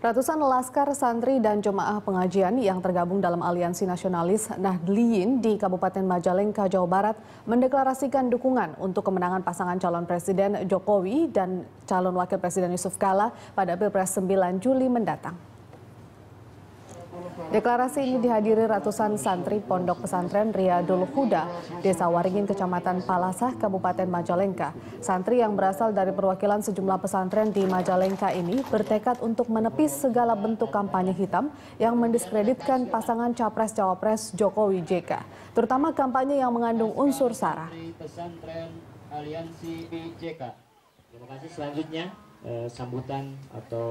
Ratusan laskar santri dan jemaah pengajian yang tergabung dalam aliansi nasionalis Nahdliyin di Kabupaten Majalengka, Jawa Barat mendeklarasikan dukungan untuk kemenangan pasangan calon Presiden Jokowi dan calon Wakil Presiden Yusuf Kala pada Pilpres 9 Juli mendatang. Deklarasi ini dihadiri ratusan santri Pondok Pesantren Riyadul Huda, Desa Waringin, Kecamatan Palasah, Kabupaten Majalengka. Santri yang berasal dari perwakilan sejumlah pesantren di Majalengka ini bertekad untuk menepis segala bentuk kampanye hitam yang mendiskreditkan pasangan Capres-Cawapres Jokowi JK, terutama kampanye yang mengandung unsur sara. Terima kasih selanjutnya eh, sambutan atau